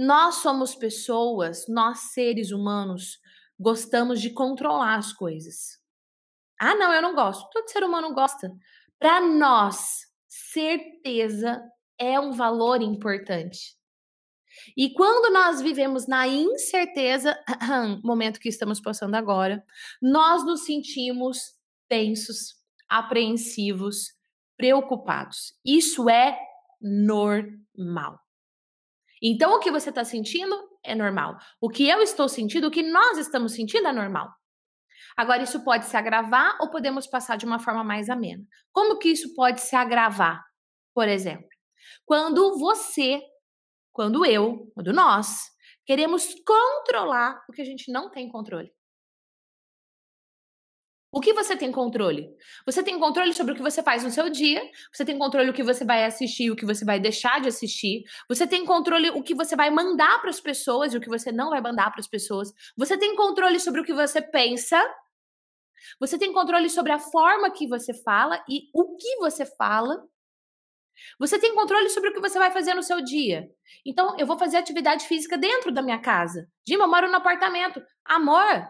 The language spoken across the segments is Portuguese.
Nós somos pessoas, nós seres humanos, gostamos de controlar as coisas. Ah, não, eu não gosto. Todo ser humano gosta. Para nós, certeza é um valor importante. E quando nós vivemos na incerteza, momento que estamos passando agora, nós nos sentimos tensos, apreensivos, preocupados. Isso é normal. Então, o que você está sentindo é normal. O que eu estou sentindo, o que nós estamos sentindo é normal. Agora, isso pode se agravar ou podemos passar de uma forma mais amena. Como que isso pode se agravar? Por exemplo, quando você, quando eu, quando nós, queremos controlar o que a gente não tem controle. O que você tem controle? Você tem controle sobre o que você faz no seu dia, você tem controle o que você vai assistir, o que você vai deixar de assistir, você tem controle o que você vai mandar para as pessoas e o que você não vai mandar para as pessoas. Você tem controle sobre o que você pensa. Você tem controle sobre a forma que você fala e o que você fala. Você tem controle sobre o que você vai fazer no seu dia. Então, eu vou fazer atividade física dentro da minha casa. Dima, eu moro no apartamento. Amor,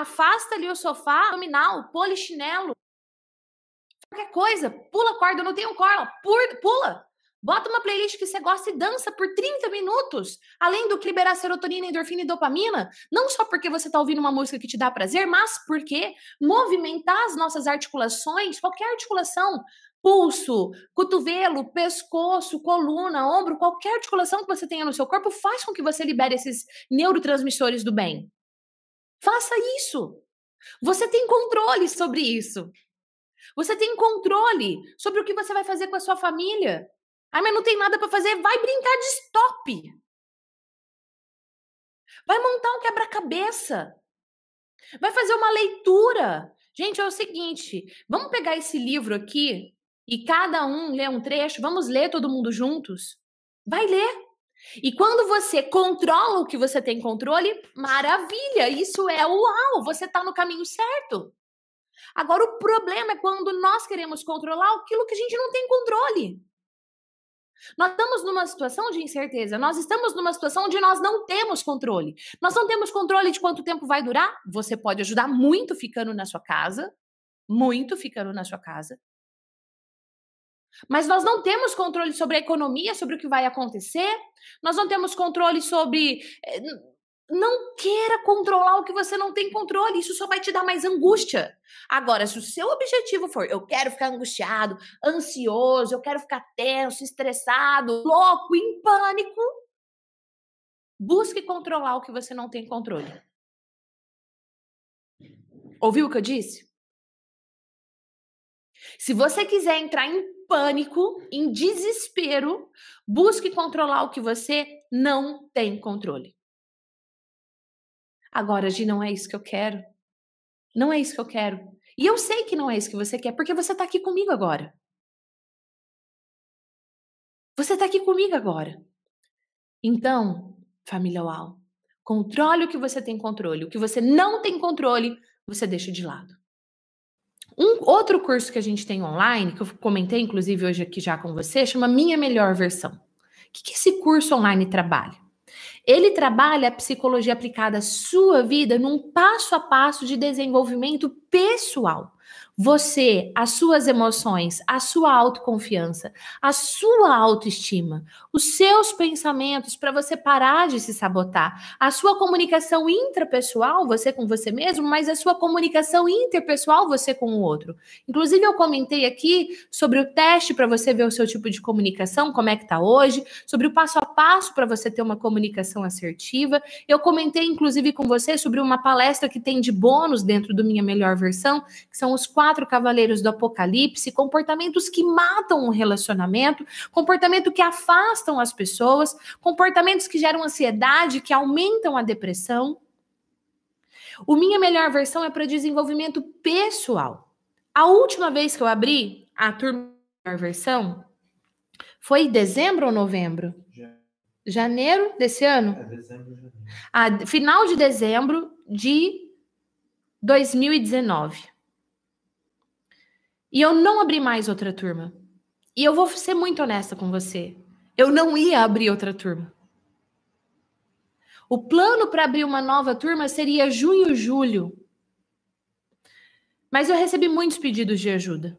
afasta ali o sofá, abdominal, polichinelo, qualquer coisa, pula corda, eu não tenho corda, pula, bota uma playlist que você gosta e dança por 30 minutos, além do que liberar serotonina, endorfina e dopamina, não só porque você está ouvindo uma música que te dá prazer, mas porque movimentar as nossas articulações, qualquer articulação, pulso, cotovelo, pescoço, coluna, ombro, qualquer articulação que você tenha no seu corpo faz com que você libere esses neurotransmissores do bem. Faça isso. Você tem controle sobre isso. Você tem controle sobre o que você vai fazer com a sua família. Ah, mas não tem nada para fazer. Vai brincar de stop. Vai montar um quebra-cabeça. Vai fazer uma leitura. Gente, é o seguinte: vamos pegar esse livro aqui e cada um lê um trecho. Vamos ler todo mundo juntos? Vai ler. E quando você controla o que você tem controle, maravilha, isso é uau, você está no caminho certo. Agora, o problema é quando nós queremos controlar aquilo que a gente não tem controle. Nós estamos numa situação de incerteza, nós estamos numa situação onde nós não temos controle. Nós não temos controle de quanto tempo vai durar. Você pode ajudar muito ficando na sua casa, muito ficando na sua casa. Mas nós não temos controle sobre a economia, sobre o que vai acontecer. Nós não temos controle sobre. Eh, não queira controlar o que você não tem controle, isso só vai te dar mais angústia. Agora, se o seu objetivo for eu quero ficar angustiado, ansioso, eu quero ficar tenso, estressado, louco, em pânico, busque controlar o que você não tem controle. Ouviu o que eu disse? Se você quiser entrar em pânico, em desespero, busque controlar o que você não tem controle. Agora, Gi, não é isso que eu quero. Não é isso que eu quero. E eu sei que não é isso que você quer, porque você está aqui comigo agora. Você está aqui comigo agora. Então, família UAU, controle o que você tem controle. O que você não tem controle, você deixa de lado. Um outro curso que a gente tem online, que eu comentei inclusive hoje aqui já com você, chama Minha Melhor Versão. O que, que esse curso online trabalha? Ele trabalha a psicologia aplicada à sua vida num passo a passo de desenvolvimento pessoal você, as suas emoções, a sua autoconfiança, a sua autoestima, os seus pensamentos para você parar de se sabotar, a sua comunicação intrapessoal, você com você mesmo, mas a sua comunicação interpessoal, você com o outro. Inclusive, eu comentei aqui sobre o teste para você ver o seu tipo de comunicação, como é que está hoje, sobre o passo a passo para você ter uma comunicação assertiva. Eu comentei, inclusive, com você sobre uma palestra que tem de bônus dentro do Minha Melhor Versão, que são os quatro quatro cavaleiros do Apocalipse, comportamentos que matam um relacionamento, comportamento que afastam as pessoas, comportamentos que geram ansiedade, que aumentam a depressão. O minha melhor versão é para desenvolvimento pessoal. A última vez que eu abri a turma melhor versão foi em dezembro ou novembro? Janeiro desse ano? É, dezembro, janeiro. Ah, final de dezembro de 2019. E eu não abri mais outra turma. E eu vou ser muito honesta com você. Eu não ia abrir outra turma. O plano para abrir uma nova turma seria junho, julho. Mas eu recebi muitos pedidos de ajuda.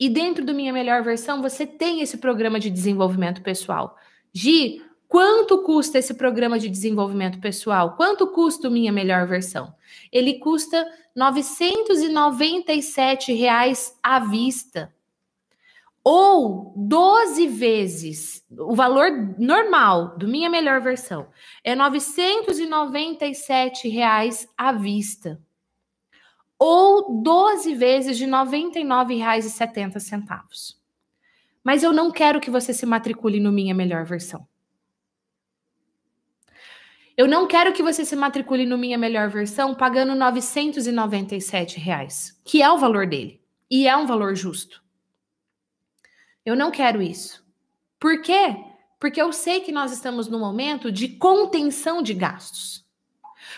E dentro do Minha Melhor Versão, você tem esse programa de desenvolvimento pessoal. Gi, Quanto custa esse programa de desenvolvimento pessoal? Quanto custa minha melhor versão? Ele custa R$ 997 reais à vista. Ou 12 vezes o valor normal do minha melhor versão é R$ 997 reais à vista. Ou 12 vezes de R$ 99,70. Mas eu não quero que você se matricule no minha melhor versão. Eu não quero que você se matricule no Minha Melhor Versão pagando R$ 997, reais, que é o valor dele. E é um valor justo. Eu não quero isso. Por quê? Porque eu sei que nós estamos no momento de contenção de gastos.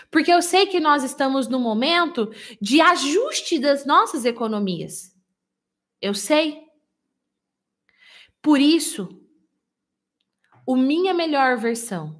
Porque eu sei que nós estamos no momento de ajuste das nossas economias. Eu sei. Por isso, o minha melhor versão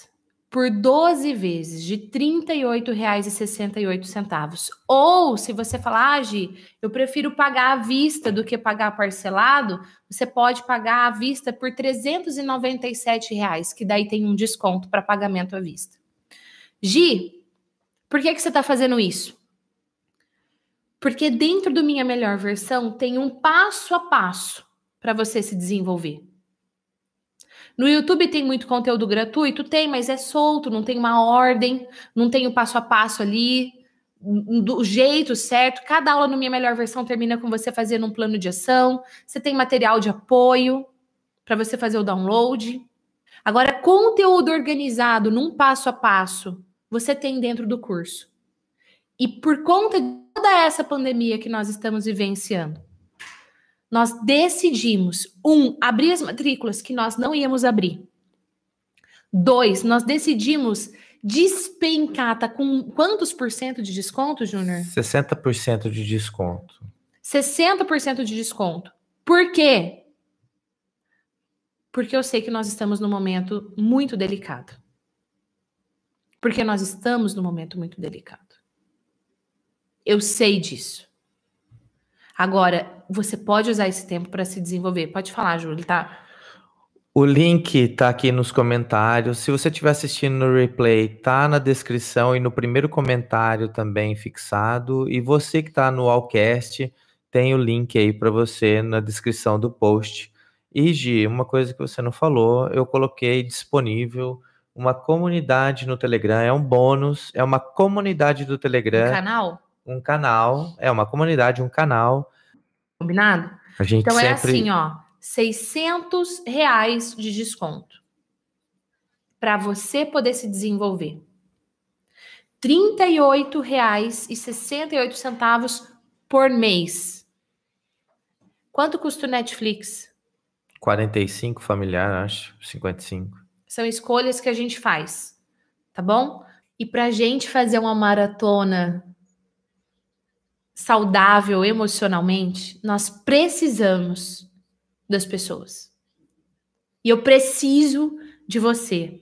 por 12 vezes de R$ 38,68. Ou, se você falar, ah, Gi, eu prefiro pagar à vista do que pagar parcelado, você pode pagar à vista por R$ 397, reais, que daí tem um desconto para pagamento à vista. Gi, por que, que você está fazendo isso? Porque dentro do Minha Melhor Versão tem um passo a passo para você se desenvolver. No YouTube tem muito conteúdo gratuito? Tem, mas é solto, não tem uma ordem, não tem o passo a passo ali, do jeito certo. Cada aula no Minha Melhor Versão termina com você fazendo um plano de ação. Você tem material de apoio para você fazer o download. Agora, conteúdo organizado num passo a passo, você tem dentro do curso. E por conta de toda essa pandemia que nós estamos vivenciando, nós decidimos, um, abrir as matrículas que nós não íamos abrir. Dois, nós decidimos despencar, tá com quantos por cento de desconto, Júnior? 60% de desconto. 60% de desconto. Por quê? Porque eu sei que nós estamos num momento muito delicado. Porque nós estamos num momento muito delicado. Eu sei disso. Agora, você pode usar esse tempo para se desenvolver. Pode falar, Júlio, tá? O link tá aqui nos comentários. Se você estiver assistindo no replay, tá na descrição e no primeiro comentário também fixado. E você que tá no Allcast, tem o link aí para você na descrição do post. E Gi, uma coisa que você não falou, eu coloquei disponível uma comunidade no Telegram, é um bônus, é uma comunidade do Telegram. Um canal? um canal, é uma comunidade, um canal. Combinado? A gente então é sempre... é assim, ó, 600 reais de desconto para você poder se desenvolver. R$ centavos por mês. Quanto custa o Netflix? 45 familiar, acho, 55. São escolhas que a gente faz, tá bom? E para gente fazer uma maratona saudável emocionalmente, nós precisamos das pessoas. E eu preciso de você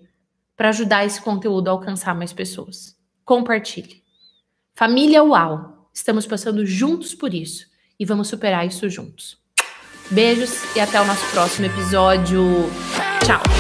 para ajudar esse conteúdo a alcançar mais pessoas. Compartilhe. Família UAU, estamos passando juntos por isso e vamos superar isso juntos. Beijos e até o nosso próximo episódio. Tchau!